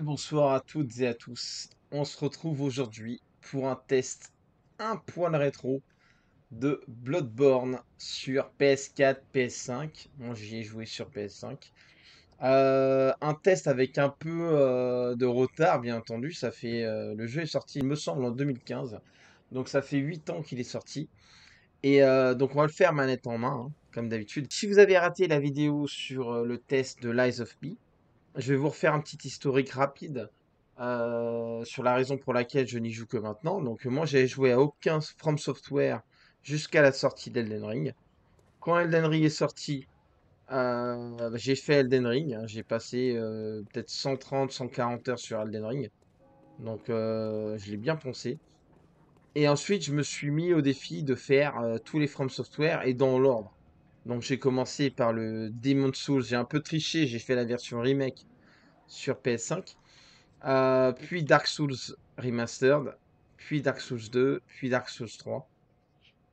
bonsoir à toutes et à tous. On se retrouve aujourd'hui pour un test un de rétro de Bloodborne sur PS4, PS5. Moi j'y ai joué sur PS5. Euh, un test avec un peu euh, de retard, bien entendu. Ça fait euh, le jeu est sorti, il me semble, en 2015. Donc ça fait 8 ans qu'il est sorti. Et donc on va le faire manette en main, hein, comme d'habitude. Si vous avez raté la vidéo sur le test de Lies of Bee je vais vous refaire un petit historique rapide euh, sur la raison pour laquelle je n'y joue que maintenant. Donc moi j'ai joué à aucun From Software jusqu'à la sortie d'Elden Ring. Quand Elden Ring est sorti, euh, j'ai fait Elden Ring. Hein. J'ai passé euh, peut-être 130-140 heures sur Elden Ring. Donc je l'ai bien poncé. Et ensuite je me suis mis au défi de faire tous les From Software et dans l'ordre. Donc j'ai commencé par le Demon Souls, j'ai un peu triché, j'ai fait la version remake sur PS5. Euh, puis Dark Souls Remastered, puis Dark Souls 2, puis Dark Souls 3.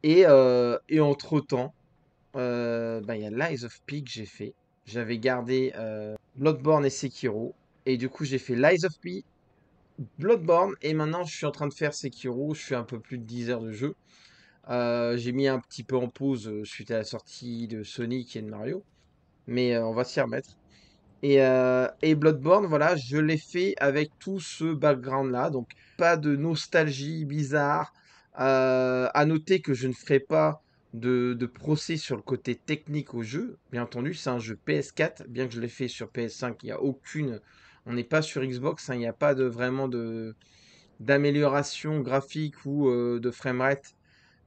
Euh, et, entre-temps, euh, bah, il y a Lies of P que j'ai fait. J'avais gardé Bloodborne et Sekiro. Et du coup, j'ai fait Lies of P, Bloodborne. Et maintenant, je suis en train de faire Sekiro. Je suis un peu plus de 10 heures de jeu. j'ai mis un petit peu en pause suite à la sortie de Sonic et de Mario. Mais on va s'y remettre. Euh, et, Bloodborne, voilà, je l'ai fait avec tout ce background-là. Donc, pas de nostalgie bizarre. Euh, à noter que je ne ferai pas de, procès sur le côté technique au jeu. Bien entendu, c'est un jeu PS4, bien que je l'ai fait sur PS5. Il n'y a aucune. On n'est pas sur Xbox, hein. il n'y a pas de, vraiment d'amélioration graphique ou euh, de framerate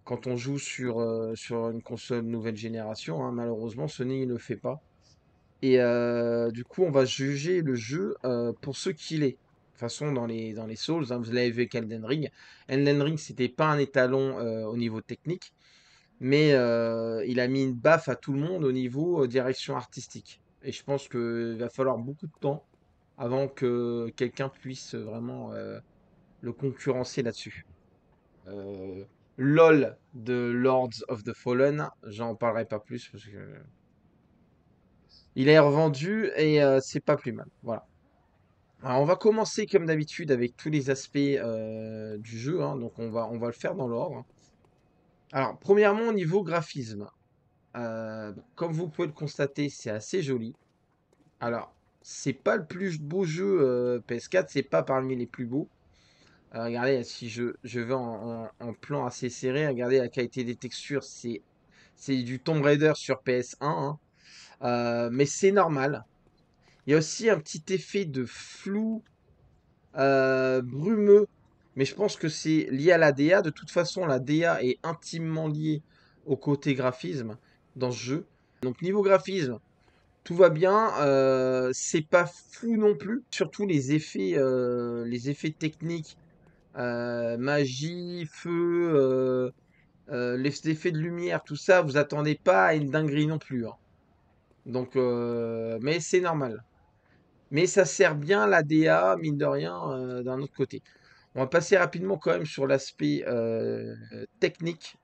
quand on joue sur, euh, une console nouvelle génération. Hein. Malheureusement, Sony ne le fait pas. Et euh, du coup, on va juger le jeu euh, pour ce qu'il est façon dans les, dans les Souls. Hein, vous l'avez vu avec Elden Ring. Elden Ring, c'était pas un étalon euh, au niveau technique, mais il a mis une baffe à tout le monde au niveau direction artistique. Et je pense qu'il va falloir beaucoup de temps avant que quelqu'un puisse vraiment le concurrencer là-dessus. LOL de Lords of the Fallen, j'en parlerai pas plus parce que il est revendu et euh, c'est pas plus mal. Voilà. Alors on va commencer comme d'habitude avec tous les aspects euh, du jeu. Hein. donc on va, on va le faire dans l'ordre. Alors premièrement au niveau graphisme. Euh, comme vous pouvez le constater c'est assez joli. Alors c'est pas le plus beau jeu PS4. C'est pas parmi les plus beaux. regardez si je, je vais en, plan assez serré. Regardez la qualité des textures. C'est du Tomb Raider sur PS1. Euh, mais c'est normal. Il y a aussi un petit effet de flou euh, brumeux mais je pense que c'est lié à la DA. De toute façon, la DA est intimement liée au côté graphisme dans ce jeu. Donc niveau graphisme, tout va bien. Euh, c'est pas flou non plus. Surtout les effets, les effets techniques, magie, feu, les effets de lumière, tout ça. Vous attendez pas à une dinguerie non plus. Hein. Donc, euh, mais c'est normal. Mais ça sert bien la DA, mine de rien, euh, d'un autre côté. On va passer rapidement quand même sur l'aspect euh, technique.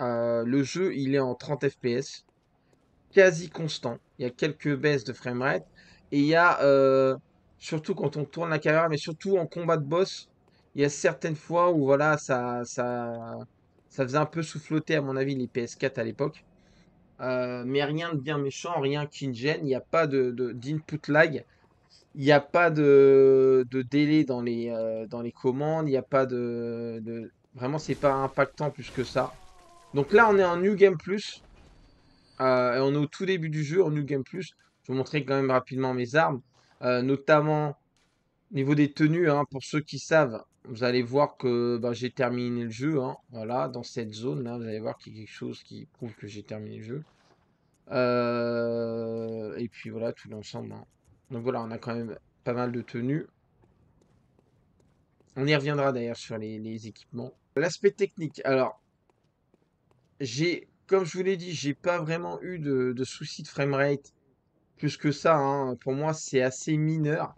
le jeu, il est en 30 fps, quasi constant. Il y a quelques baisses de framerate. Et il y a, surtout quand on tourne la caméra, mais surtout en combat de boss, il y a certaines fois où voilà, ça, ça, ça faisait un peu souffloter, à mon avis, les PS4 à l'époque. Euh, mais rien de bien méchant, rien qui ne gêne. Il n'y a pas de, d'input lag, il n'y a pas de, de, délai dans les, euh, dans les commandes, il n'y a pas de, de... Vraiment, c'est pas impactant plus que ça. Donc là, on est en New Game Plus. Euh, on est au tout début du jeu, en New Game Plus. Je vais vous montrer quand même rapidement mes armes. notamment, niveau des tenues, hein, pour ceux qui savent, vous allez voir que ben, j'ai terminé le jeu. Hein, voilà, dans cette zone là, vous allez voir qu'il y a quelque chose qui prouve que j'ai terminé le jeu. Euh, et puis voilà, tout l'ensemble. Hein. Donc voilà, on a quand même pas mal de tenues. On y reviendra d'ailleurs sur les, équipements. L'aspect technique. Alors, j'ai, comme je vous l'ai dit, j'ai pas vraiment eu de, de soucis de framerate plus que ça. Hein. Pour moi, c'est assez mineur.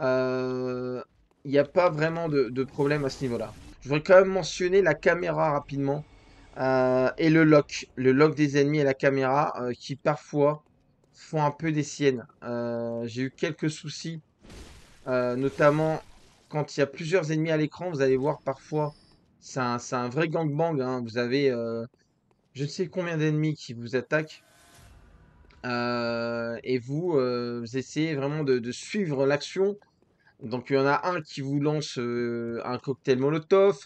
Euh, il n'y a pas vraiment de, problème à ce niveau-là. Je voudrais quand même mentionner la caméra rapidement. Euh, et le lock. Le lock des ennemis et la caméra euh, qui parfois font un peu des siennes. Euh, j'ai eu quelques soucis. notamment quand il y a plusieurs ennemis à l'écran, vous allez voir parfois, c'est un, vrai gangbang. Hein. Vous avez je ne sais combien d'ennemis qui vous attaquent. et vous, vous essayez vraiment de, de suivre l'action donc il y en a un qui vous lance euh, un cocktail Molotov,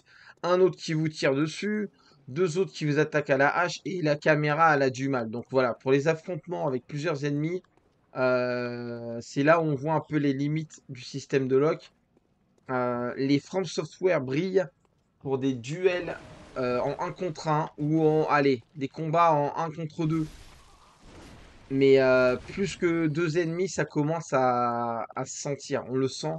un autre qui vous tire dessus, deux autres qui vous attaquent à la hache et la caméra elle a du mal. Donc voilà, pour les affrontements avec plusieurs ennemis, euh, c'est là où on voit un peu les limites du système de lock. Euh, les frames Software brillent pour des duels en 1 contre 1 ou en, allez, des combats en 1 contre 2 mais euh, plus que deux ennemis, ça commence à, se sentir. On le sent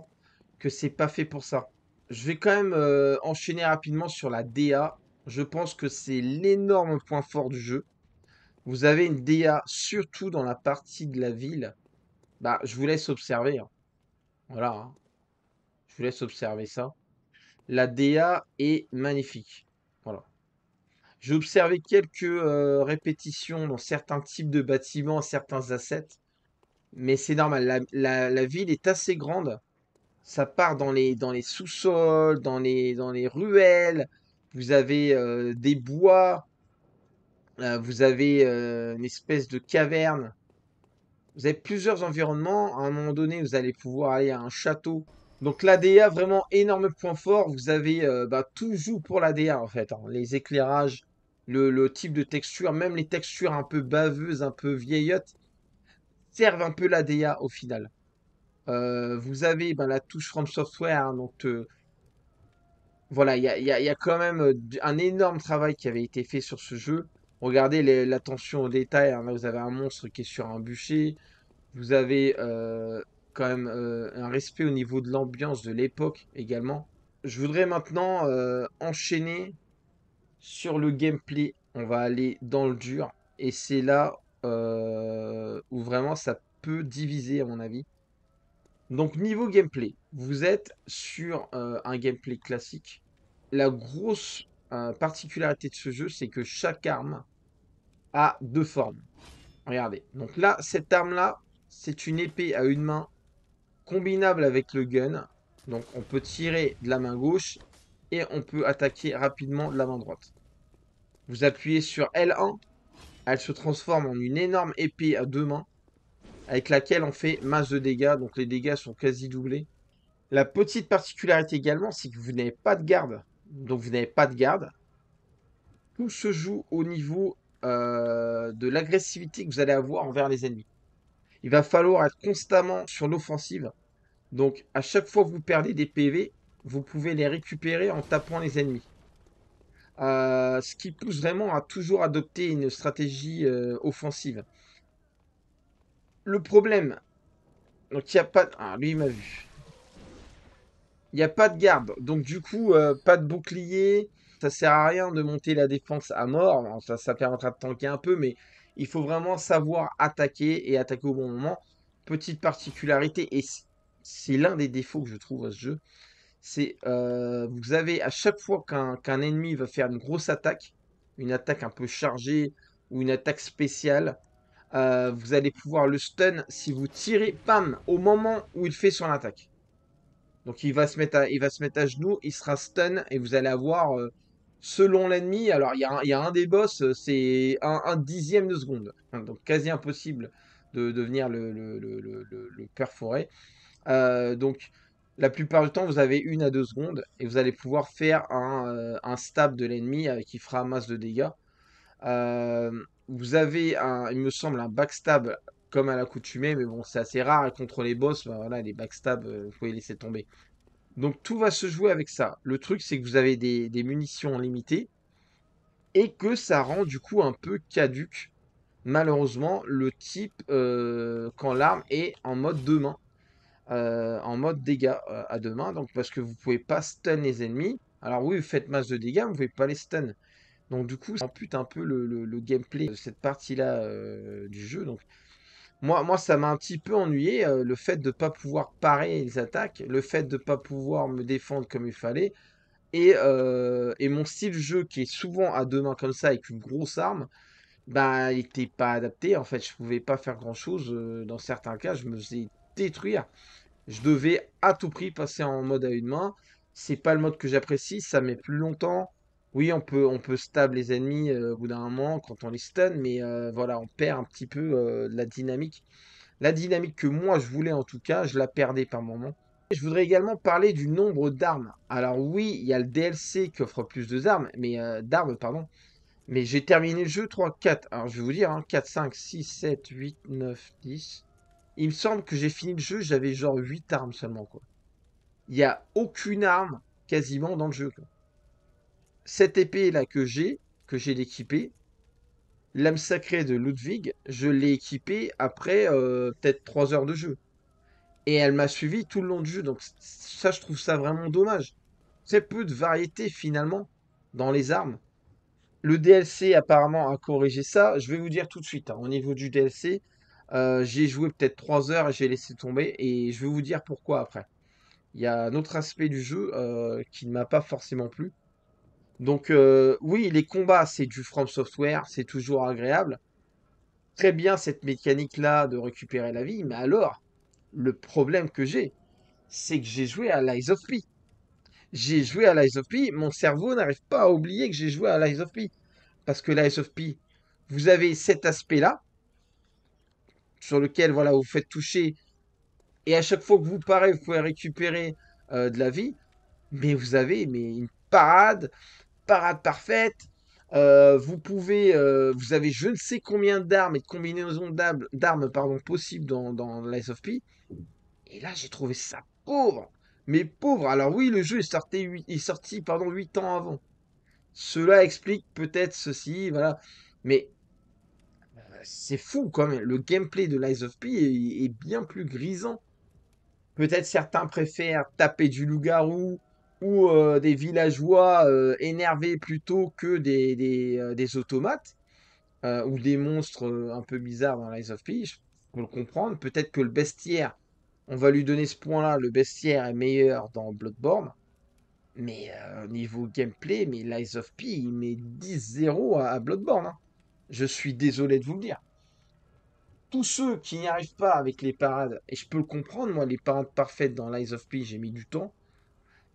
que c'est pas fait pour ça. Je vais quand même euh, enchaîner rapidement sur la DA. Je pense que c'est l'énorme point fort du jeu. Vous avez une DA surtout dans la partie de la ville. Bah, je vous laisse observer. Hein. Voilà. Hein. Je vous laisse observer ça. La DA est magnifique. J'ai observé quelques euh, répétitions dans certains types de bâtiments, certains assets. Mais c'est normal, la, ville est assez grande. Ça part dans les, sous-sols, dans les, ruelles. Vous avez euh, des bois. Euh, vous avez une espèce de caverne. Vous avez plusieurs environnements. À un moment donné, vous allez pouvoir aller à un château donc l'ADA, vraiment énorme point fort. Vous avez euh, bah, tout joue pour l'ADA en fait. Hein. Les éclairages, le, type de texture, même les textures un peu baveuses, un peu vieillottes, servent un peu DA au final. Euh, vous avez bah, la touche From Software. Hein, donc euh, voilà, il y a, quand même un énorme travail qui avait été fait sur ce jeu. Regardez l'attention au détail. Hein. Là, vous avez un monstre qui est sur un bûcher. Vous avez quand même euh, un respect au niveau de l'ambiance de l'époque également. Je voudrais maintenant euh, enchaîner sur le gameplay. On va aller dans le dur et c'est là euh, où vraiment ça peut diviser à mon avis. Donc niveau gameplay, vous êtes sur un gameplay classique. La grosse particularité de ce jeu, c'est que chaque arme a deux formes. Regardez. Donc là, cette arme-là, c'est une épée à une main combinable avec le gun. Donc on peut tirer de la main gauche et on peut attaquer rapidement de la main droite. Vous appuyez sur L1, elle se transforme en une énorme épée à deux mains avec laquelle on fait masse de dégâts, donc les dégâts sont quasi doublés. La petite particularité également, c'est que vous n'avez pas de garde. Donc vous n'avez pas de garde. Tout se joue au niveau euh, de l'agressivité que vous allez avoir envers les ennemis. Il va falloir être constamment sur l'offensive. Donc, à chaque fois que vous perdez des PV, vous pouvez les récupérer en tapant les ennemis. Euh, ce qui pousse vraiment à toujours adopter une stratégie euh, offensive. Le problème, donc il n'y a pas... Ah, lui, il m'a vu. Il n'y a pas de garde, donc du coup, euh, pas de bouclier, ça sert à rien de monter la défense à mort, ça, ça permettra de tanker un peu, mais il faut vraiment savoir attaquer et attaquer au bon moment. Petite particularité, et c'est l'un des défauts que je trouve à ce jeu, c'est euh, vous avez à chaque fois qu'un ennemi va faire une grosse attaque, une attaque un peu chargée ou une attaque spéciale, euh, vous allez pouvoir le stun si vous tirez, pam, au moment où il fait son attaque. Donc il va se mettre à, il va se mettre à genoux, il sera stun et vous allez avoir... Euh, selon l'ennemi. Alors, il y, a un des boss, euh, c'est un, dixième de seconde. Donc, quasi impossible de, venir le, le, euh, donc, la plupart du temps, vous avez une à deux secondes et vous allez pouvoir faire un, euh, stab de l'ennemi qui fera masse de dégâts. vous avez, un, il me semble, un backstab comme à l'accoutumée, mais bon, c'est assez rare contre les boss. voilà, les backstabs, vous pouvez laisser tomber. Donc tout va se jouer avec ça. Le truc, c'est que vous avez des, munitions limitées et que ça rend du coup un peu caduque, malheureusement, le type euh, quand l'arme est en mode deux mains, euh, en mode dégâts euh, à deux mains. Donc parce que vous pouvez pas stun les ennemis. Alors oui, vous faites masse de dégâts, mais vous pouvez pas les stun. Donc du coup, ça ampute un peu le, le gameplay de cette partie-là du jeu. Donc moi, ça m'a un petit peu ennuyé, euh, le fait de ne pas pouvoir parer les attaques, le fait de ne pas pouvoir me défendre comme il fallait, et, euh, et, mon style jeu qui est souvent à deux mains comme ça avec une grosse arme, bah, il n'était pas adapté, en fait, je pouvais pas faire grand-chose, euh, dans certains cas, je me faisais détruire. Je devais à tout prix passer en mode à une main, c'est pas le mode que j'apprécie, ça met plus longtemps, oui, on peut, on peut stab les ennemis euh, au bout d'un moment quand on les stun, mais euh, voilà, on perd un petit peu euh, la dynamique. La dynamique que moi je voulais en tout cas, je la perdais par moment. Je voudrais également parler du nombre d'armes. Alors oui, il y a le DLC qui offre plus d'armes, pardon. Mais j'ai terminé le jeu 3, 4. Alors je vais vous dire, 4, 5, 6, 7, 8, 9, 10. Il me semble que j'ai fini le jeu, j'avais genre 8 armes seulement, quoi. Il n'y a aucune arme quasiment dans le jeu, quoi cette épée là que j'ai, que j'ai équipée, l'âme sacrée de Ludwig, je l'ai équipée après euh, peut-être 3 heures de jeu. Et elle m'a suivi tout le long du jeu, donc ça je trouve ça vraiment dommage. C'est peu de variété finalement dans les armes. Le DLC apparemment a corrigé ça, je vais vous dire tout de suite, hein. au niveau du DLC, euh, j'ai joué peut-être 3 heures et j'ai laissé tomber, et je vais vous dire pourquoi après. Il y a un autre aspect du jeu euh, qui ne m'a pas forcément plu. Donc euh, oui, les combats, c'est du From Software, c'est toujours agréable. Très bien cette mécanique-là de récupérer la vie, mais alors, le problème que j'ai, c'est que j'ai joué à Lies of P. J'ai joué à Lies of P, mon cerveau n'arrive pas à oublier que j'ai joué à Lies of P. Parce que Lies of P, vous avez cet aspect-là, sur lequel voilà, vous faites toucher, et à chaque fois que vous parlez, vous pouvez récupérer euh, de la vie, mais vous avez mais, une parade, parade parfaite. Euh, vous pouvez, euh, vous avez je ne sais combien d'armes et de combinaisons d'armes possibles dans, dans of P. Et là, j'ai trouvé ça pauvre, mais pauvre. Alors oui, le jeu est sorti, 8, sorti ans avant. Cela explique peut-être ceci, voilà. Mais euh, c'est fou quand même. Le gameplay de Lies of P est bien plus grisant. Peut-être certains préfèrent taper du loup-garou, ou euh, des villageois euh, énervés plutôt que des, des, euh, automates ou des monstres un peu bizarres dans Rise of Peach. Pour le comprendre. Peut-être que le bestiaire, on va lui donner ce point-là. Le bestiaire est meilleur dans Bloodborne. Mais niveau gameplay, mais Lies of P, il met 10-0 à, Bloodborne. Hein. Je suis désolé de vous le dire tous ceux qui n'y arrivent pas avec les parades, et je peux le comprendre, moi, les parades parfaites dans Lies of P, j'ai mis du temps.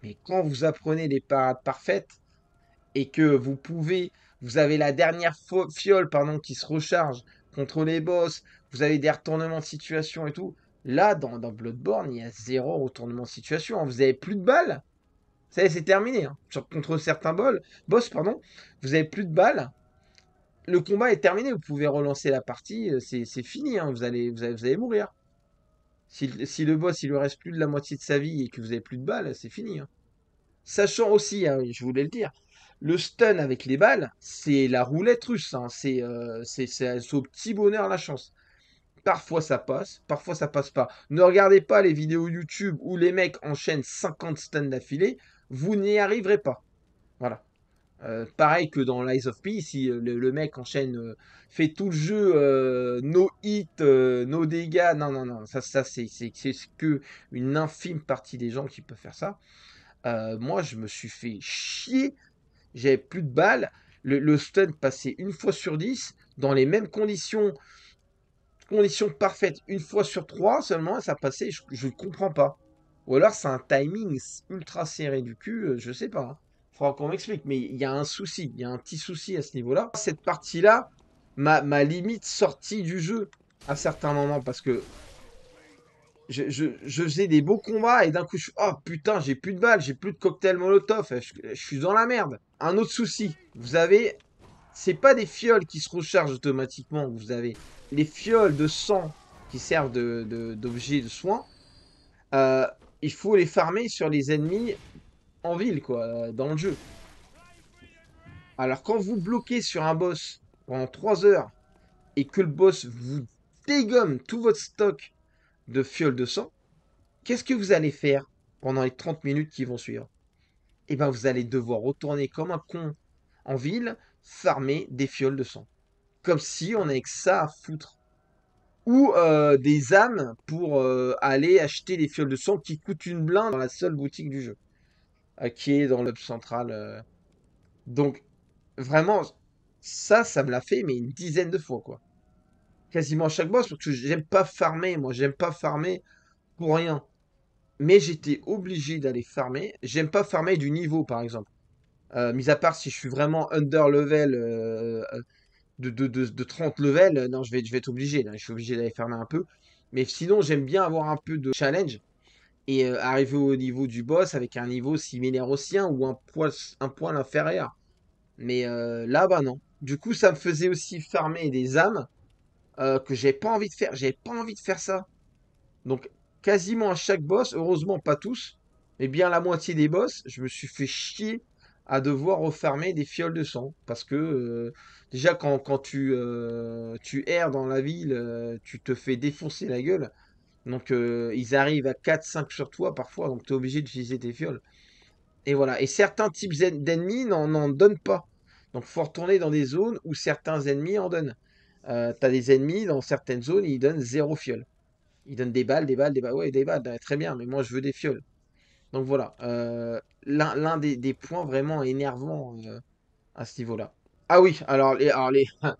Mais quand vous apprenez les parades parfaites et que vous pouvez, vous avez la dernière fiole pardon, qui se recharge contre les boss, vous avez des retournements de situation et tout. Là, dans, Bloodborne, il y a zéro retournement de situation. Hein. Vous avez plus de balles. Ça c'est terminé. Hein. contre certains bols, boss, pardon, vous avez plus de balles. Le combat est terminé. Vous pouvez relancer la partie. Euh, c'est fini. Hein. vous, vous allez mourir. Si, le boss, il lui reste plus de la moitié de sa vie et que vous avez plus de balles, c'est fini. Hein. Sachant aussi, hein, je voulais le dire, le stun avec les balles, c'est la roulette russe. Hein. Euh, c'est au petit bonheur la chance. Parfois ça passe, parfois ça passe pas. Ne regardez pas les vidéos YouTube où les mecs enchaînent 50 stuns d'affilée, vous n'y arriverez pas. Euh, pareil que dans Lies of Peace si euh, le, mec enchaîne, euh, fait tout le jeu, no hit, no dégâts, non, non, non, ça, ça c'est que infime partie des gens qui peuvent faire ça. moi, je me suis fait chier, j'avais plus de balles, le, stun passait une fois sur 10, dans les mêmes conditions, conditions parfaites, une fois sur trois seulement, ça passait, je comprends pas. Ou alors c'est un timing ultra serré du cul, je sais pas. Hein qu'on m'explique, mais il y a un souci, il y a un petit souci à ce niveau-là. Cette partie-là m'a limite sortie du jeu à certains moments parce que je, faisais des beaux combats et d'un coup je suis oh putain j'ai plus de balles, j'ai plus de cocktail molotov, eh, je, suis dans la merde. Un autre souci, vous avez, c'est pas des fioles qui se rechargent automatiquement, vous avez les fioles de sang qui servent d'objets de, de soins. Euh, il faut les farmer sur les ennemis en ville, quoi, dans le jeu. Alors quand vous bloquez sur un boss pendant 3 heures et que le boss vous dégomme tout votre stock de fioles de sang, qu'est-ce que vous allez faire pendant les 30 minutes qui vont suivre Eh bien vous allez devoir retourner comme un con en ville, farmer des fioles de sang. Comme si on avait que ça à foutre. Ou euh, des âmes pour euh, aller acheter des fioles de sang qui coûtent une blinde dans la seule boutique du jeu. Euh, qui est dans le central. Euh. Donc, vraiment, ça, ça me l'a fait, mais une dizaine de fois, quoi. Quasiment chaque boss, parce que j'aime pas farmer, moi, j'aime pas farmer pour rien. Mais j'étais obligé d'aller farmer. J'aime pas farmer du niveau, par exemple. Euh, mis à part si je suis vraiment under level de, de, 30 levels, non, je vais, je vais être obligé, je suis obligé d'aller farmer un peu. Mais sinon, j'aime bien avoir un peu de challenge et euh, arriver au niveau du boss avec un niveau similaire au sien ou un poil, inférieur. Mais euh, là, bah non. Du coup, ça me faisait aussi farmer des âmes euh, que j'ai pas envie de faire. J'avais pas envie de faire ça. Donc, quasiment à chaque boss, heureusement pas tous, mais bien la moitié des boss, je me suis fait chier à devoir refermer des fioles de sang. Parce que déjà, quand, tu, tu erres dans la ville, tu te fais défoncer la gueule. Donc euh, ils arrivent à 4-5 sur toi parfois, donc tu es obligé d'utiliser tes fioles. Et voilà. Et certains types d'ennemis n'en donnent pas. Donc faut retourner dans des zones où certains ennemis en donnent. Euh, t'as des ennemis dans certaines zones, ils donnent zéro fiole. Ils donnent des balles, des balles, des balles. Ouais, des balles, bah, très bien, mais moi je veux des fioles. Donc voilà. Euh, l'un des, points vraiment énervants à ce niveau-là. Ah oui, alors les. Alors les,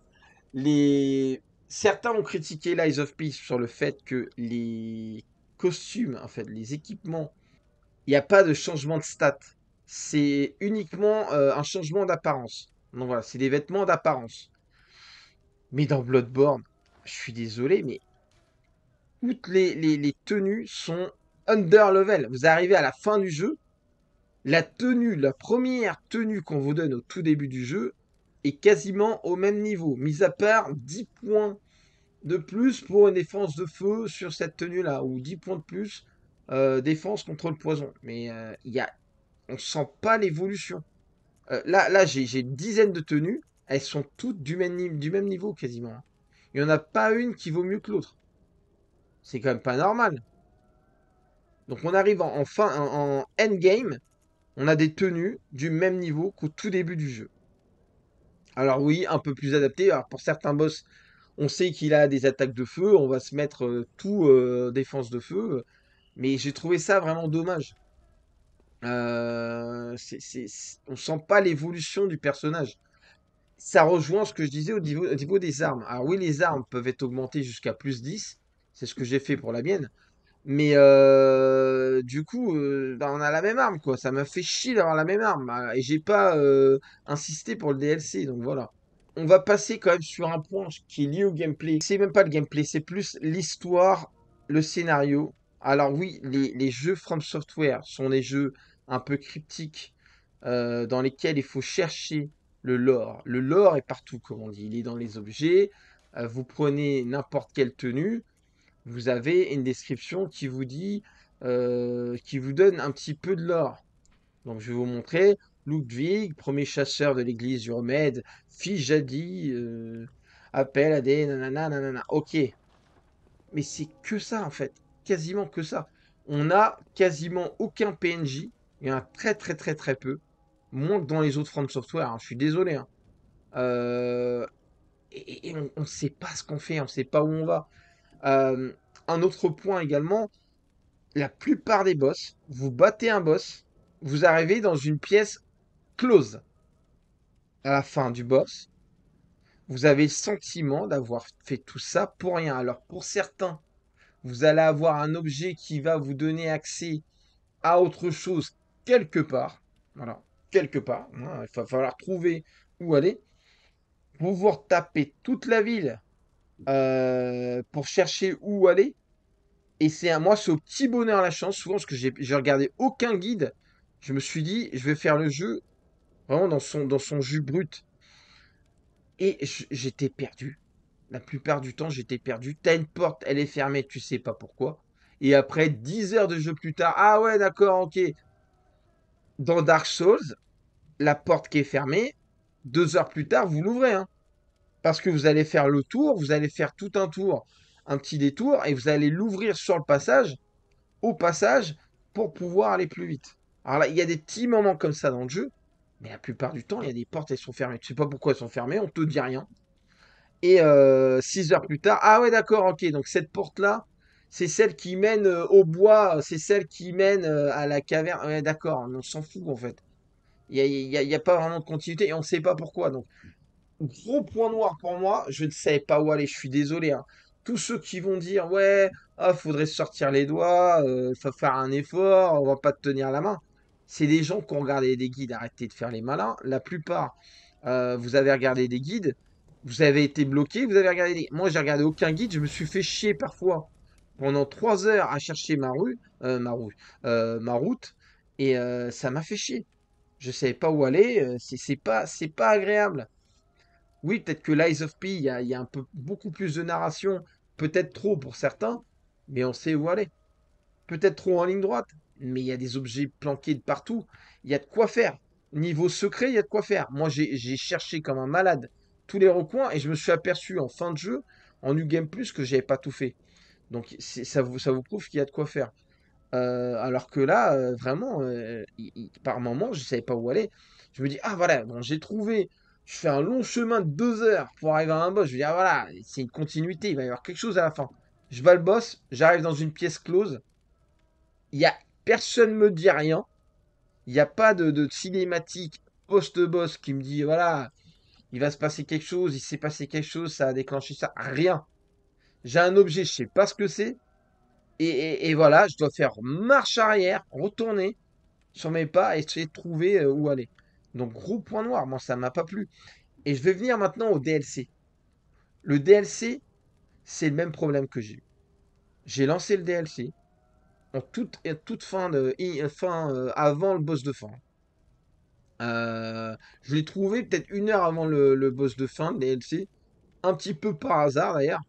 les certains ont critiqué Lies of Peace sur le fait que les costumes, en fait, les équipements, il n'y a pas de changement de stats. C'est uniquement euh, un changement d'apparence. Donc voilà, c'est des vêtements d'apparence. Mais dans Bloodborne, je suis désolé, mais toutes les, les tenues sont under level. Vous arrivez à la fin du jeu, la tenue, la première tenue qu'on vous donne au tout début du jeu, est quasiment au même niveau, mis à part 10 points de plus pour une défense de feu sur cette tenue-là, ou 10 points de plus euh, défense contre le poison. Mais euh, il y a... on sent pas l'évolution. Euh, là, là j'ai une dizaine de tenues, elles sont toutes du même, niveau quasiment. Hein. Il n'y en a pas une qui vaut mieux que l'autre. C'est quand même pas normal. Donc on arrive en, fin, en endgame, on a des tenues du même niveau qu'au tout début du jeu. Alors oui, un peu plus adapté. Alors pour certains boss, on sait qu'il a des attaques de feu, on va se mettre euh, tout euh, défense de feu. Mais j'ai trouvé ça vraiment dommage. Euh, ne on sent pas l'évolution du personnage. Ça rejoint ce que je disais au niveau, au niveau des armes. Alors oui, les armes peuvent être augmentées jusqu'à plus 10. C'est ce que j'ai fait pour la mienne. Mais euh, du coup, euh, bah, on a la même arme, quoi. Ça m'a fait chier d'avoir la même arme. Hein, et j'ai pas euh, insisté pour le DLC, donc voilà. On va passer quand même sur un point qui est lié au gameplay. C'est même pas le gameplay, c'est plus l'histoire, le scénario. Alors oui, les, les, jeux From Software sont des jeux un peu cryptiques, dans lesquels il faut chercher le lore. Le lore est partout, comme on dit. Il est dans les objets. vous prenez n'importe quelle tenue vous avez une description qui vous dit, euh, qui vous donne un petit peu de l'or. Donc je vais vous montrer Ludwig, premier chasseur de l'église du remède, fille jadi euh, appel à des nanana Ok, mais c'est que ça en fait, quasiment que ça. On n'a quasiment aucun PNJ, il y en a très très très très peu, moins que dans les autres de Software, hein. je suis désolé. Hein. Euh, et, et on ne sait pas ce qu'on fait, on ne sait pas où on va. Euh, un autre point également, la plupart des boss, vous battez un boss, vous arrivez dans une pièce close. À la fin du boss, vous avez le sentiment d'avoir fait tout ça pour rien. Alors pour certains, vous allez avoir un objet qui va vous donner accès à autre chose quelque part. Voilà, quelque part. Hein, il va falloir trouver où aller. Vous vous retapez toute la ville euh, pour chercher où aller. Et c'est à moi ce petit bonheur la chance, souvent parce que j'ai regardé aucun guide. Je me suis dit, je vais faire le jeu vraiment dans son, dans son jus brut. Et j'étais perdu. La plupart du temps, j'étais perdu. T'as une porte, elle est fermée, tu sais pas pourquoi. Et après 10 heures de jeu plus tard, ah ouais, d'accord, ok. Dans Dark Souls, la porte qui est fermée, deux heures plus tard, vous l'ouvrez. Hein. Parce que vous allez faire le tour, vous allez faire tout un tour, un petit détour, et vous allez l'ouvrir sur le passage, au passage, pour pouvoir aller plus vite. Alors là, il y a des petits moments comme ça dans le jeu, mais la plupart du temps, il y a des portes, elles sont fermées. Tu sais pas pourquoi elles sont fermées, on te dit rien. Et 6 euh, heures plus tard, ah ouais d'accord, ok, donc cette porte-là, c'est celle qui mène euh, au bois, c'est celle qui mène euh, à la caverne. Ouais d'accord, on s'en fout en fait. Il n'y a, y a, pas vraiment de continuité et on ne sait pas pourquoi. Donc gros point noir pour moi, je ne savais pas où aller, je suis désolé. Hein. Tous ceux qui vont dire ouais, ah, faudrait sortir les doigts, euh, faut faire un effort, on va pas te tenir la main. C'est des gens qui ont regardé des guides, arrêtez de faire les malins. La plupart, euh, vous avez regardé des guides, vous avez été bloqué, vous avez regardé des... Moi, n'ai regardé aucun guide, je me suis fait chier parfois pendant trois heures à chercher ma rue, euh, euh, ma, route, et ça m'a fait chier. Je savais pas où aller, c'est pas, pas agréable. Oui, peut-être que Lies of P, il y a, un peu, beaucoup plus de narration, peut-être trop pour certains, mais on sait où aller. Peut-être trop en ligne droite, mais il y a des objets planqués de partout. Il y a de quoi faire. Niveau secret, il y a de quoi faire. Moi, j'ai cherché comme un malade tous les recoins et je me suis aperçu en fin de jeu, en New Game Plus, que j'avais pas tout fait. Donc ça vous, prouve qu'il y a de quoi faire. Euh, alors que là, euh, vraiment, euh, par moments, je ne savais pas où aller. Je me dis, ah voilà, bon, j'ai trouvé je fais un long chemin de deux heures pour arriver à un boss. Je veux dire, voilà, c'est une continuité, il va y avoir quelque chose à la fin. Je bats le boss, j'arrive dans une pièce close. Il y a personne me dit rien. Il n'y a pas de, cinématique post-boss qui me dit, voilà, il va se passer quelque chose, il s'est passé quelque chose, ça a déclenché ça. Rien. J'ai un objet, je sais pas ce que c'est. Et, et, voilà, je dois faire marche arrière, retourner sur mes pas et essayer de trouver euh, où aller. Donc gros point noir, moi ça m'a pas plu. Et je vais venir maintenant au DLC. Le DLC, c'est le même problème que j'ai eu. J'ai lancé le DLC en toute, toute fin, de, fin euh, avant le boss de fin. Euh, je l'ai trouvé peut-être une heure avant le, boss de fin, le DLC. Un petit peu par hasard d'ailleurs.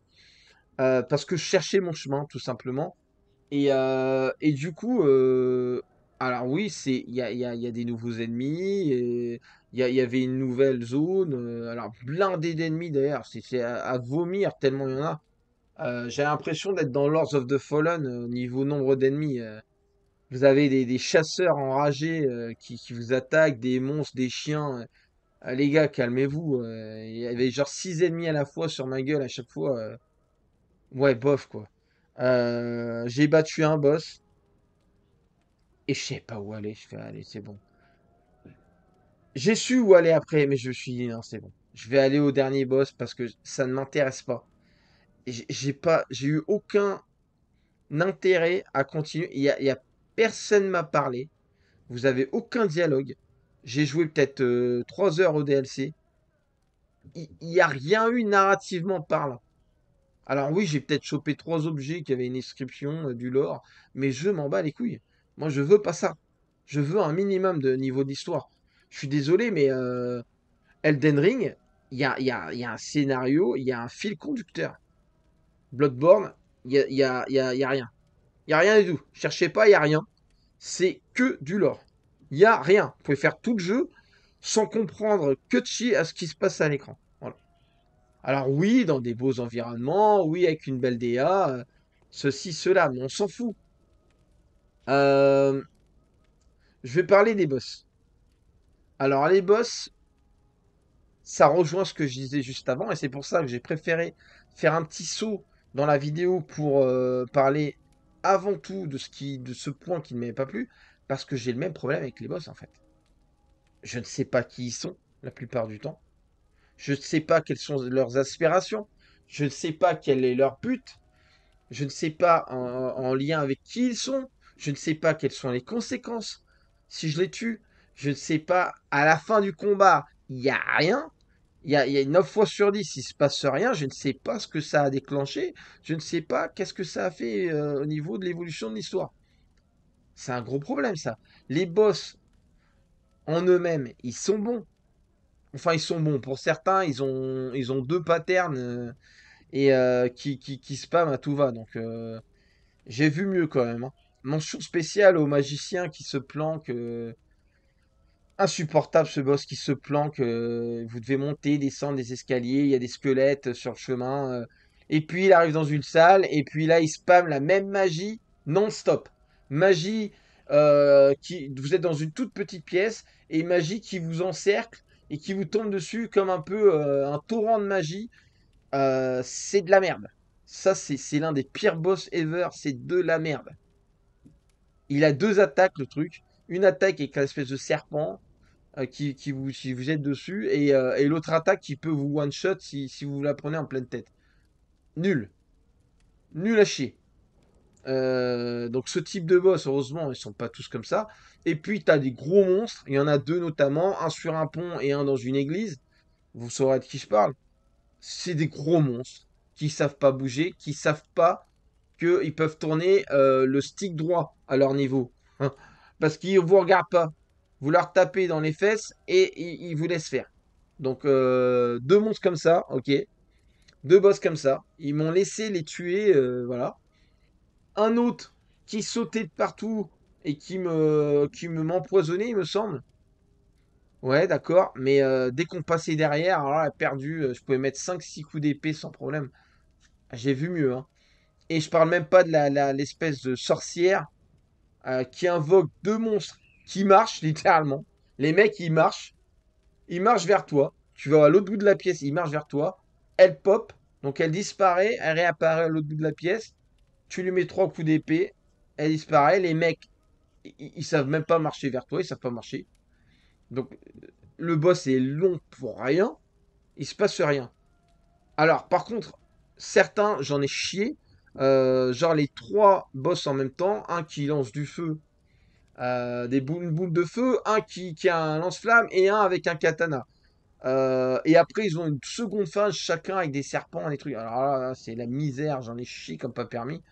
Euh, parce que je cherchais mon chemin tout simplement. Et, et du coup, alors oui, c'est il y a, y a- des nouveaux ennemis, il y, avait une nouvelle zone, euh, alors blindé d'ennemis d'ailleurs, c'est à, vomir tellement il y en a. Euh, j'ai l'impression d'être dans Lords of the Fallen au euh, niveau nombre d'ennemis. Vous avez des, chasseurs enragés qui, vous attaquent, des monstres, des chiens. Ah, les gars, calmez-vous. Il y avait genre six ennemis à la fois sur ma gueule à chaque fois. Ouais, bof quoi. j'ai battu un boss je sais pas où aller. Je fais, allez, c'est bon. J'ai su où aller après, mais je me suis dit, non, c'est bon. Je vais aller au dernier boss parce que ça ne m'intéresse pas. J'ai pas, j'ai eu aucun intérêt à continuer. Il y a, personne m'a parlé. Vous avez aucun dialogue. J'ai joué peut-être 3 euh, heures au DLC. Il n'y a rien eu narrativement parlant. Alors oui, j'ai peut-être chopé trois objets qui avaient une inscription euh, du lore, mais je m'en bats les couilles. Moi, je veux pas ça. Je veux un minimum de niveau d'histoire. Je suis désolé, mais euh, Elden Ring, il y a, un scénario, il y a un fil conducteur. Bloodborne, il n'y a, y a, rien. Il n'y a rien du tout. Cherchez pas, il n'y a rien. C'est que du lore. Il n'y a rien. Vous pouvez faire tout le jeu sans comprendre que de chier à ce qui se passe à l'écran. Alors oui, dans des beaux environnements, oui, avec une belle DA, euh, ceci, cela, mais on s'en fout. Euh, je vais parler des boss. Alors, les boss, ça rejoint ce que je disais juste avant, et c'est pour ça que j'ai préféré faire un petit saut dans la vidéo pour euh, parler avant tout de ce, qui, de ce point qui ne m'est pas plu, parce que j'ai le même problème avec les boss, en fait. Je ne sais pas qui ils sont, la plupart du temps. Je ne sais pas quelles sont leurs aspirations. Je ne sais pas quel est leur but. Je ne sais pas en lien avec qui ils sont. Je ne sais pas quelles sont les conséquences si je les tue. Je ne sais pas, à la fin du combat, il n'y a rien. Il y a, y 9 fois sur 10, il se passe rien. Je ne sais pas ce que ça a déclenché. Je ne sais pas qu'est-ce que ça a fait euh, au niveau de l'évolution de l'histoire. C'est un gros problème, ça. Les boss, en eux-mêmes, ils sont bons. Enfin, ils sont bons. Pour certains, ils ont, ils ont deux patterns euh, et euh, qui, qui, qui spam à tout va. Donc, j'ai vu mieux quand même. Hein mention spéciale au magicien qui se planque. Euh, insupportable ce boss qui se planque. Euh, vous devez monter, descendre des escaliers, il y a des squelettes sur le chemin. Euh. et puis il arrive dans une salle, et puis là il spamme la même magie non-stop. Magie qui, vous êtes dans une toute petite pièce et magie qui vous encercle et qui vous tombe dessus comme un peu un torrent de magie. c'est de la merde. Ça, c'est l'un des pires boss ever. C'est de la merde. Il a deux attaques, le truc. Une attaque avec un espèce de serpent euh, qui, vous, si vous dessus, euh, et, l'autre attaque qui peut vous one-shot si, vous la prenez en pleine tête. Nul. Nul à chier. Euh, donc ce type de boss, heureusement, ils sont pas tous comme ça. Et puis tu as des gros monstres, il y en a deux notamment, un sur un pont et un dans une église. Vous saurez de qui je parle. C'est des gros monstres qui savent pas bouger, qui savent pas ils peuvent tourner euh, le stick droit à leur niveau. Hein. parce qu'ils vous regardent pas. Vous leur tapez dans les fesses et ils, vous laissent faire. Donc euh, deux monstres comme ça, ok. Deux boss comme ça. Ils m'ont laissé les tuer, euh, voilà. Un autre qui sautait de partout et qui me qui me m'empoisonnait, il me semble. Ouais, d'accord. Mais dès qu'on passait derrière, alors perdu, je pouvais mettre 5-6 coups d'épée sans problème. J'ai vu mieux. Hein. Et je parle même pas de l'espèce la, de sorcière euh, qui invoque deux monstres qui marchent littéralement. Les mecs, ils marchent. Ils marchent vers toi. Tu vas à l'autre bout de la pièce, ils marchent vers toi. Elle pop. Donc elle disparaît. Elle réapparaît à l'autre bout de la pièce. Tu lui mets trois coups d'épée. Elle disparaît. Les mecs, ils, ils, savent même pas marcher vers toi. Ils savent pas marcher. Donc le boss est long pour rien. Il se passe rien. Alors par contre, certains, j'en ai chié. Euh, genre les trois boss en même temps, un qui lance du feu, euh, des boules, de feu, un qui, qui a un lance-flamme et un avec un katana. Euh, et après, ils ont une seconde phase, chacun avec des serpents, des trucs. Alors là, c'est la misère, j'en ai chié comme pas permis.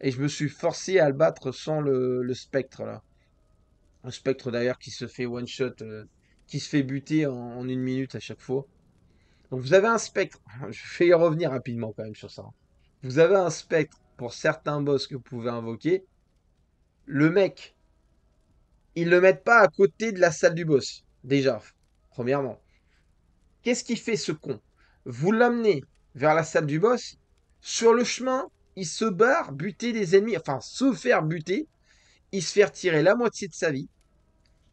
Et je me suis forcé à le battre sans le, spectre, là. Un spectre d'ailleurs qui se fait one-shot, qui se fait buter en, en, une minute à chaque fois. Donc vous avez un spectre. Je vais y revenir rapidement quand même sur ça. Vous avez un spectre pour certains boss que vous pouvez invoquer. Le mec, ils le mettent pas à côté de la salle du boss. Déjà, premièrement. Qu'est-ce qui fait ce con Vous l'amenez vers la salle du boss. Sur le chemin, il se barre, buter des ennemis, enfin se faire buter. Il se fait tirer la moitié de sa vie.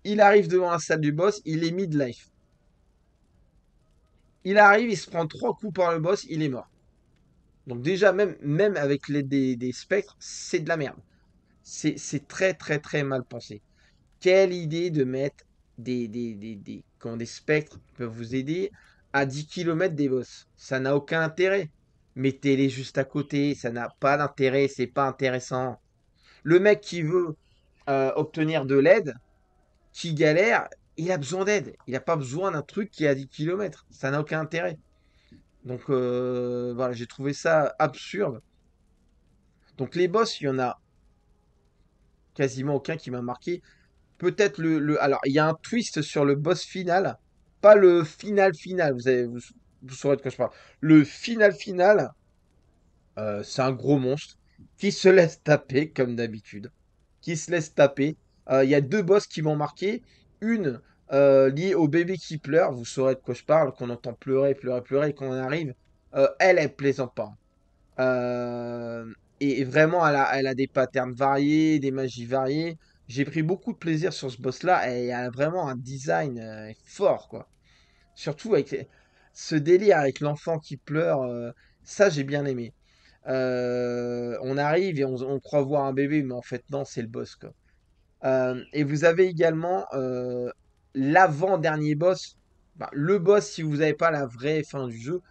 Il arrive devant la salle du boss, il est mid-life. Il arrive, il se prend trois coups par le boss, il est mort. Donc déjà, même, même avec l'aide des, spectres, c'est de la merde. C'est très très très mal pensé. Quelle idée de mettre des, des, des, des, quand des spectres qui peuvent vous aider à 10 km des boss. Ça n'a aucun intérêt. Mettez-les juste à côté, ça n'a pas d'intérêt, c'est pas intéressant. Le mec qui veut euh, obtenir de l'aide, qui galère, il a besoin d'aide. Il n'a pas besoin d'un truc qui est à 10 km. Ça n'a aucun intérêt. Donc euh, voilà, j'ai trouvé ça absurde. Donc les boss, il y en a quasiment aucun qui m'a marqué. Peut-être le, Alors, il y a un twist sur le boss final. Pas le final final, vous, savez, vous, saurez de quoi je parle. Le final final, euh, c'est un gros monstre qui se laisse taper comme d'habitude. Qui se laisse taper. Euh, il y a deux boss qui m'ont marqué. Une, euh, lié au bébé qui pleure, vous saurez de quoi je parle, qu'on entend pleurer, pleurer, pleurer, et qu'on arrive, euh, elle, est plaisante pas. Euh, et, vraiment, elle a, des patterns variés, des magies variées. J'ai pris beaucoup de plaisir sur ce boss-là, et elle a vraiment un design fort, quoi. Surtout avec ce délire avec l'enfant qui pleure, ça j'ai bien aimé. on arrive et on, croit voir un bébé, mais en fait non, c'est le boss. Quoi. et vous avez également l'avant-dernier boss, le boss si vous n'avez pas la vraie fin du jeu,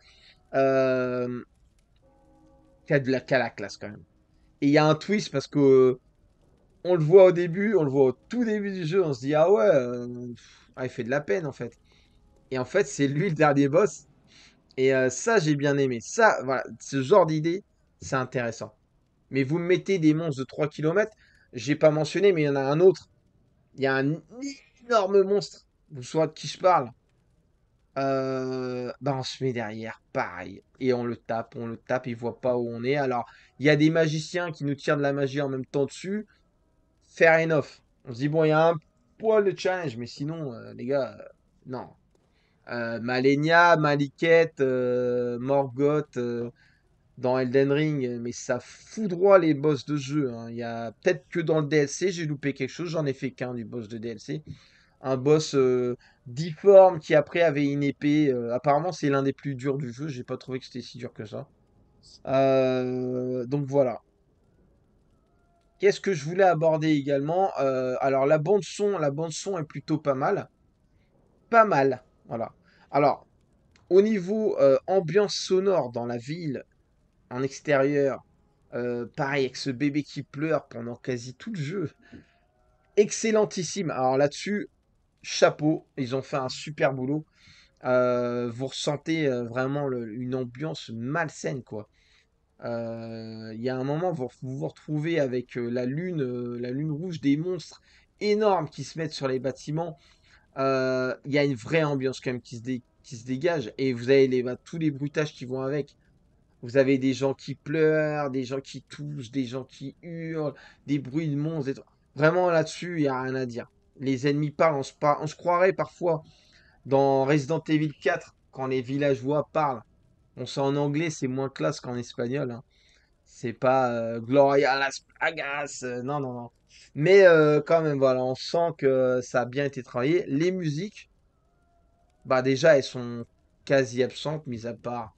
euh, qui a de la, qui classe quand même. Et il y a un twist parce que euh, on le voit au début, on le voit au tout début du jeu, on se dit ah ouais, euh, ah, il fait de la peine en fait. Et en fait, c'est lui le dernier boss. Et euh, ça, j'ai bien aimé. Ça, voilà, ce genre d'idée, c'est intéressant. Mais vous mettez des monstres de 3 km, j'ai pas mentionné, mais il y en a un autre. Il y a un énorme monstre, vous soit de qui je parle, euh, bah on se met derrière, pareil. Et on le tape, on le tape, il voit pas où on est. Alors, il y a des magiciens qui nous tirent de la magie en même temps dessus. Fair enough. On se dit, bon, il y a un poil de challenge, mais sinon, euh, les gars, euh, non. Euh, Malenia, Maliket, Morgoth dans Elden Ring, mais ça foudroie les boss de jeu. Hein. Il y a peut-être que dans le DLC, j'ai loupé quelque chose, j'en ai fait qu'un du boss de DLC un boss euh, difforme qui après avait une épée. Euh, apparemment, c'est l'un des plus durs du jeu. J'ai pas trouvé que c'était si dur que ça. Euh, donc voilà. Qu'est-ce que je voulais aborder également Alors la bande son, la bande son est plutôt pas mal, pas mal. Voilà. Alors au niveau ambiance sonore dans la ville, en extérieur, pareil avec ce bébé qui pleure pendant quasi tout le jeu excellentissime. Alors là-dessus, chapeau, ils ont fait un super boulot. Euh, vous ressentez euh, vraiment une ambiance malsaine, quoi. Euh, il y a un moment, vous vous, retrouvez avec la lune, la lune rouge des monstres énormes qui se mettent sur les bâtiments. Il y a une vraie ambiance quand même qui se, qui se dégage et vous avez les, bah, tous les bruitages qui vont avec. Vous avez des gens qui pleurent, des gens qui touchent, des gens qui hurlent, des bruits de monstres. Vraiment là-dessus, il n'y a rien à dire les ennemis parlent, on se, on croirait parfois dans Resident Evil 4 quand les villageois parlent. On sait en anglais, c'est moins classe qu'en espagnol. Hein. C'est pas euh, Gloria Las euh, non, non, non. Mais euh, quand même, voilà, on sent que ça a bien été travaillé. Les musiques, bah déjà, elles sont quasi absentes, mis à part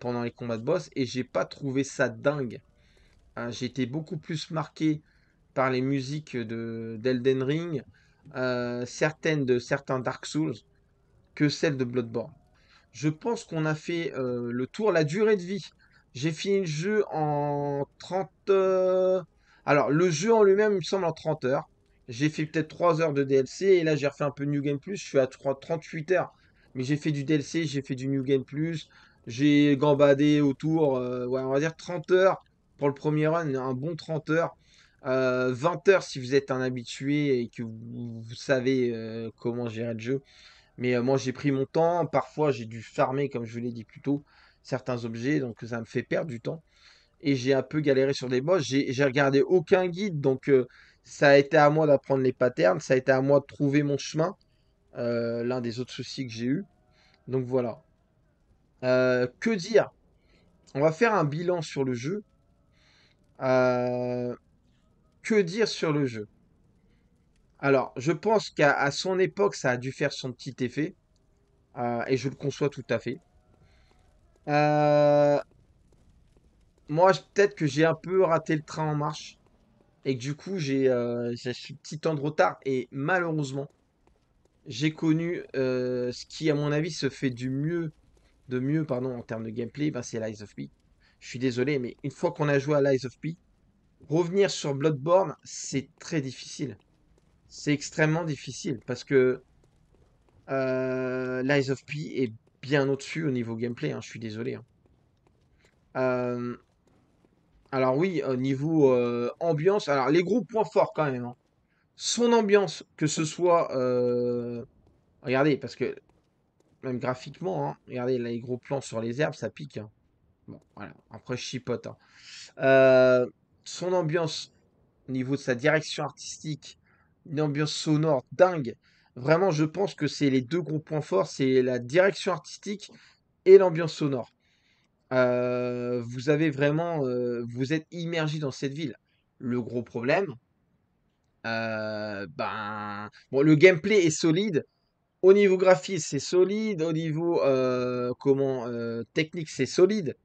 pendant les combats de boss. Et j'ai pas trouvé ça dingue. Hein. J'étais beaucoup plus marqué par les musiques de d'Elden Ring, euh, certaines de certains Dark Souls, que celles de Bloodborne. Je pense qu'on a fait euh, le tour, la durée de vie. J'ai fini le jeu en 30... Euh, alors, le jeu en lui-même, il me semble, en 30 heures. J'ai fait peut-être 3 heures de DLC, et là, j'ai refait un peu New Game Plus, je suis à 3... 38 heures. Mais j'ai fait du DLC, j'ai fait du New Game Plus, j'ai gambadé autour, on va dire 30 heures pour le premier run, un bon 30 heures 20h euh, si vous êtes un habitué et que vous, savez euh, comment gérer le jeu. Mais euh, moi j'ai pris mon temps, parfois j'ai dû farmer comme je vous l'ai dit plus tôt certains objets, donc ça me fait perdre du temps. Et j'ai un peu galéré sur des boss, j'ai regardé aucun guide, donc ça a été à moi d'apprendre les patterns, ça a été à moi de trouver mon chemin, l'un des autres soucis que j'ai eu. Donc voilà. que dire On va faire un bilan sur le jeu. Euh, que dire sur le jeu Alors, je pense qu'à son époque, ça a dû faire son petit effet. Euh, et je le conçois tout à fait. Euh, moi, peut-être que j'ai un peu raté le train en marche. Et que du coup, j'ai un euh, petit temps de retard. Et malheureusement, j'ai connu ce qui, à mon avis, se fait du mieux, de mieux pardon, en termes de gameplay, bah, c'est Lies of P. Je suis désolé, mais une fois qu'on a joué à Lies of P, revenir sur Bloodborne, c'est très difficile. C'est extrêmement difficile parce que euh, Lies of P est bien au-dessus au niveau gameplay, hein, je suis désolé. Hein. Euh, alors oui, au niveau euh, ambiance, alors les gros points forts quand même. Hein. Son ambiance, que ce soit... regardez, parce que même graphiquement, regardez les gros plans sur les herbes, ça pique. Bon, voilà, après je chipote. Euh, son ambiance au niveau de sa direction artistique, une ambiance sonore dingue. Vraiment, je pense que c'est les deux gros points forts, c'est la direction artistique et l'ambiance sonore. Euh, vous avez vraiment, euh, vous êtes immergé dans cette ville. Le gros problème, euh, ben, le gameplay est solide. Au niveau graphique, c'est solide. Au niveau comment technique, c'est solide.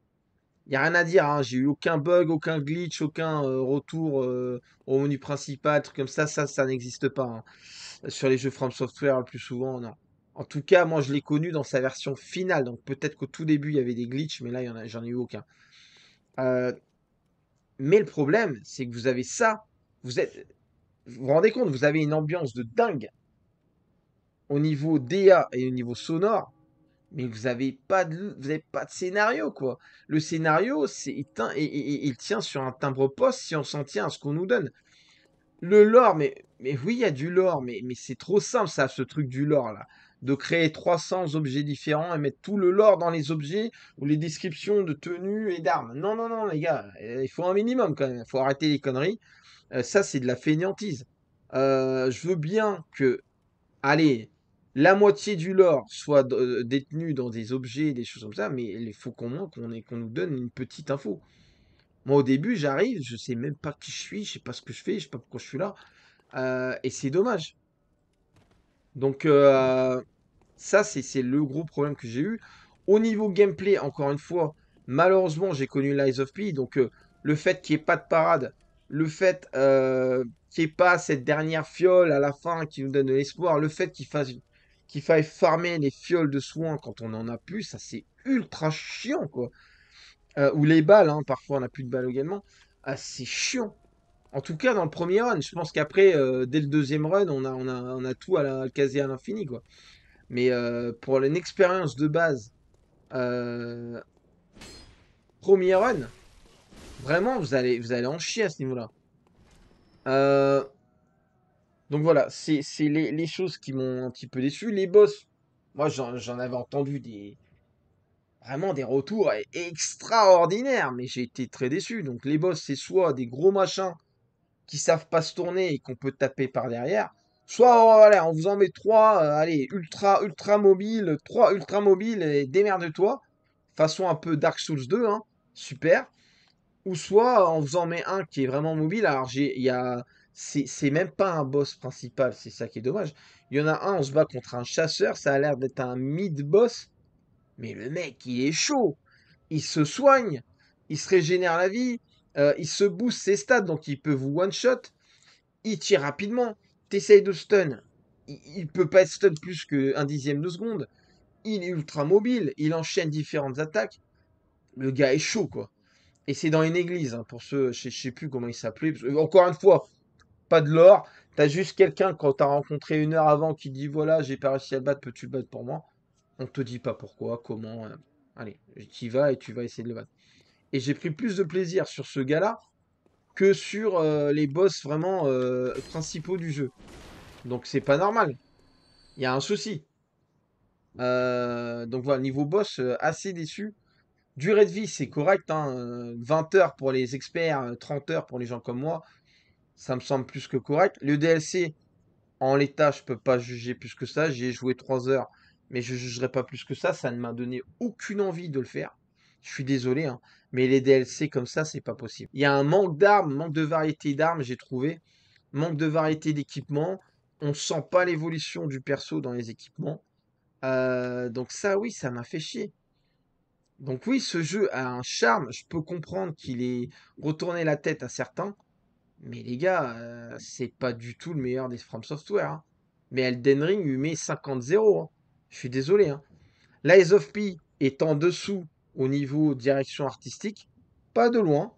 Il a rien à dire, hein. j'ai eu aucun bug, aucun glitch, aucun euh, retour euh, au menu principal, truc comme ça, ça, ça n'existe pas. Hein. Sur les jeux From Software, le plus souvent, En tout cas, moi, je l'ai connu dans sa version finale, donc peut-être qu'au tout début, il y avait des glitches, mais là, j'en ai eu aucun. Euh, mais le problème, c'est que vous avez ça, vous êtes... Vous vous rendez compte, vous avez une ambiance de dingue au niveau DA et au niveau sonore mais vous avez pas de, vous pas de scénario, quoi. Le scénario, c'est, il, il, tient sur un timbre poste si on s'en tient à ce qu'on nous donne. Le lore, mais, mais oui, il y a du lore, mais, mais c'est trop simple, ça, ce truc du lore, là. De créer 300 objets différents et mettre tout le lore dans les objets ou les descriptions de tenues et d'armes. Non, non, non, les gars, euh, il faut un minimum quand même. Il faut arrêter les conneries. Euh, ça, c'est de la fainéantise. Euh, je veux bien que, allez, la moitié du lore soit euh, détenu dans des objets, des choses comme ça, mais il faut qu'on qu'on nous donne une petite info. Moi, au début, j'arrive, je sais même pas qui je suis, je sais pas ce que je fais, je sais pas pourquoi je suis là. Euh, et c'est dommage. Donc, euh, ça, c'est le gros problème que j'ai eu. Au niveau gameplay, encore une fois, malheureusement, j'ai connu Lies of P. Donc, le fait qu'il n'y ait pas de parade, le fait qu'il n'y ait pas cette dernière fiole à la fin qui nous donne de l'espoir, le fait qu'il fasse qu'il faille farmer les fioles de soins quand on en a plus, ça c'est ultra chiant quoi. Euh, ou les balles, hein, parfois on n'a plus de balles également. Ah, c'est chiant. En tout cas, dans le premier run, je pense qu'après, euh, dès le deuxième run, on a, on a, on a tout à la, quasi à l'infini quoi. Mais euh, pour une expérience de base, premier run, vraiment vous allez, vous allez en chier à ce niveau-là. Euh. Donc voilà, c'est les, les, choses qui m'ont un petit peu déçu. Les boss, moi j'en avais entendu des vraiment des retours e-, extraordinaires, mais j'ai été très déçu. Donc les boss, c'est soit des gros machins qui savent pas se tourner et qu'on peut taper par derrière, soit oh, allez, on vous en met trois, euh, allez, ultra, ultra mobile, trois ultra mobiles et démerde-toi, façon un peu Dark Souls 2, hein, super. Ou soit on vous en met un qui est vraiment mobile. Alors il y a c'est même pas un boss principal, c'est ça qui est dommage. Il y en a un, on se bat contre un chasseur, ça a l'air d'être un mid-boss, mais le mec, il est chaud. Il se soigne, il se régénère la vie, euh, il se booste ses stats, donc il peut vous one-shot. Il tire rapidement, t'essayes de stun. Il, peut pas être stun plus qu'un dixième de seconde. Il est ultra mobile, il enchaîne différentes attaques. Le gars est chaud, quoi. Et c'est dans une église, hein, pour ceux, je sais plus comment il s'appelait. Encore une fois, pas de l'or. T'as juste quelqu'un quand t'as rencontré une heure avant qui dit voilà, j'ai pas réussi à le battre, peux-tu le battre pour moi On te dit pas pourquoi, comment. Euh, allez, tu vas et tu vas essayer de le battre. Et j'ai pris plus de plaisir sur ce gars-là que sur euh, les boss vraiment euh, principaux du jeu. Donc c'est pas normal. Il y a un souci. donc voilà, niveau boss, assez déçu. Durée de vie, c'est correct. 20 hein, heures pour les experts, 30 heures pour les gens comme moi ça me semble plus que correct. Le DLC, en l'état, je peux pas juger plus que ça. J'y ai joué 3 heures, mais je jugerai pas plus que ça. Ça ne m'a donné aucune envie de le faire. Je suis désolé, hein, mais les DLC comme ça, c'est pas possible. Il y a un manque d'armes, manque de variété d'armes, j'ai trouvé. Manque de variété d'équipements. On ne sent pas l'évolution du perso dans les équipements. Euh, donc ça, oui, ça m'a fait chier. Donc oui, ce jeu a un charme. Je peux comprendre qu'il ait retourné la tête à certains. Mais les gars, euh, c'est pas du tout le meilleur des From Software. Hein. Mais Elden Ring lui met 50-0. Hein. Je suis désolé. Hein. Lies of P est en dessous au niveau direction artistique, pas de loin.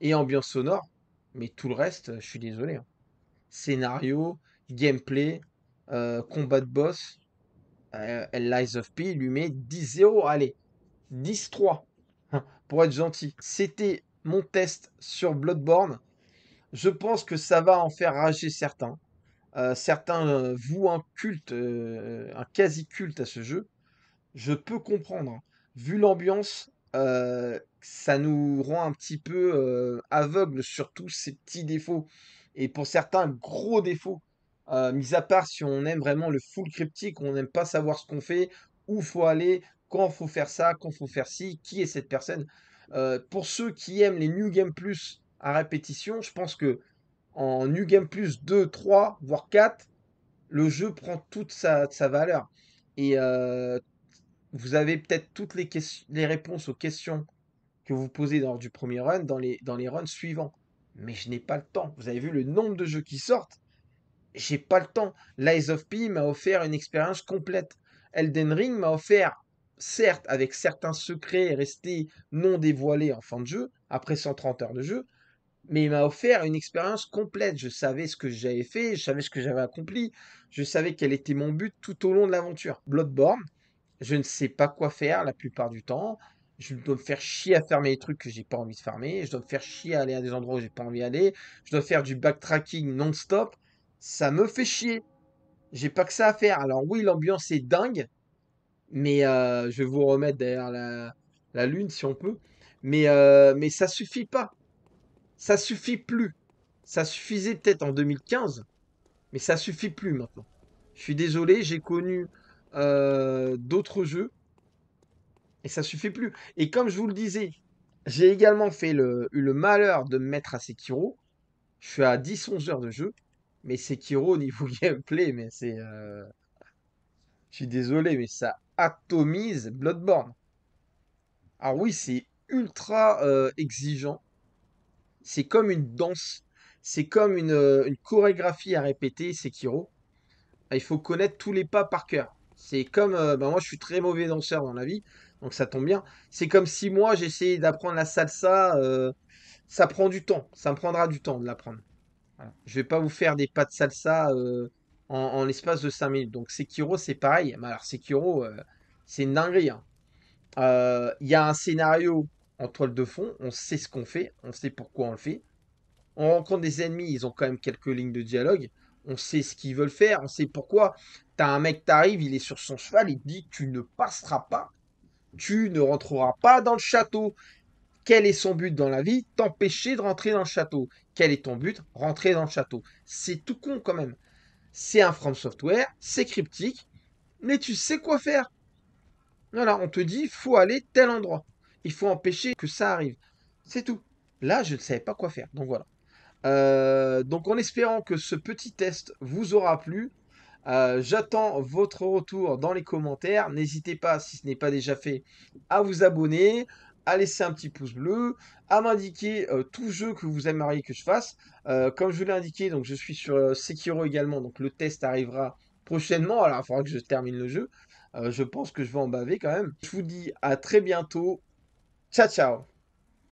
Et ambiance sonore, mais tout le reste, je suis désolé. Scénario, gameplay, euh, combat de boss, euh, Lies of P lui met 10-0. Allez, 10-3. Pour être gentil, c'était mon test sur Bloodborne je pense que ça va en faire rager certains. Euh, certains euh, vouent un culte, euh, un quasi-culte à ce jeu. Je peux comprendre. Hein. Vu l'ambiance, ça nous rend un petit peu aveugles sur tous ces petits défauts. Et pour certains, gros défauts. mis à part si on aime vraiment le full cryptique, on n'aime pas savoir ce qu'on fait, où faut aller, quand faut faire ça, quand faut faire ci, qui est cette personne. pour ceux qui aiment les New Game Plus, à répétition. Je pense que en New Game Plus 2, 3, voire 4, le jeu prend toute sa, valeur. Et euh, vous avez peut-être toutes les, les, réponses aux questions que vous posez lors du premier run dans les, dans les runs suivants. Mais je n'ai pas le temps. Vous avez vu le nombre de jeux qui sortent J'ai pas le temps. Lies of P m'a offert une expérience complète. Elden Ring m'a offert, certes, avec certains secrets restés non dévoilés en fin de jeu, après 130 heures de jeu, mais il m'a offert une expérience complète. Je savais ce que j'avais fait, je savais ce que j'avais accompli, je savais quel était mon but tout au long de l'aventure. Bloodborne, je ne sais pas quoi faire la plupart du temps. Je dois me faire chier à fermer les trucs que j'ai pas envie de fermer. Je dois me faire chier à aller à des endroits où j'ai pas envie d'aller. Je dois faire du backtracking non-stop. Ça me fait chier. J'ai pas que ça à faire. Alors oui, l'ambiance est dingue. Mais euh, je vais vous remettre derrière la, la lune si on peut. Mais, euh, mais ça suffit pas. Ça suffit plus. Ça suffisait peut-être en 2015, mais ça suffit plus maintenant. Je suis désolé, j'ai connu euh, d'autres jeux et ça suffit plus. Et comme je vous le disais, j'ai également fait le, eu le malheur de me mettre à Sekiro. Je suis à 10-11 heures de jeu, mais Sekiro niveau gameplay, mais c'est. Euh, je suis désolé, mais ça atomise Bloodborne. Alors ah oui, c'est ultra euh, exigeant, c'est comme une danse, c'est comme une, euh, chorégraphie à répéter, Sekiro. Il faut connaître tous les pas par cœur. C'est comme, euh, bah, moi je suis très mauvais danseur dans la vie, donc ça tombe bien. C'est comme si moi j'essayais d'apprendre la salsa, euh, ça prend du temps, ça me prendra du temps de l'apprendre. Je Je vais pas vous faire des pas de salsa en, l'espace de 5 minutes. Donc Sekiro c'est pareil. Mais alors Sekiro, c'est une dinguerie. Hein. Il y a un scénario en toile de fond, on sait ce qu'on fait, on sait pourquoi on le fait. On rencontre des ennemis, ils ont quand même quelques lignes de dialogue, on sait ce qu'ils veulent faire, on sait pourquoi. T'as un mec, t'arrive, il est sur son cheval, il te dit tu ne passeras pas, tu ne rentreras pas dans le château. Quel est son but dans la vie T'empêcher de rentrer dans le château. Quel est ton but Rentrer dans le château. C'est tout con quand même. C'est un From Software, c'est cryptique, mais tu sais quoi faire. Voilà, on te dit faut aller tel endroit. Il faut empêcher que ça arrive. C'est tout. Là, je ne savais pas quoi faire. Donc voilà. Euh, donc en espérant que ce petit test vous aura plu, euh, j'attends votre retour dans les commentaires. N'hésitez pas, si ce n'est pas déjà fait, à vous abonner, à laisser un petit pouce bleu, à m'indiquer euh, tout jeu que vous aimeriez que je fasse. comme je vous l'ai indiqué, donc je suis sur Sekiro également, donc le test arrivera prochainement. Alors il faudra que je termine le jeu. je pense que je vais en baver quand même. Je vous dis à très bientôt Tchau, tchau.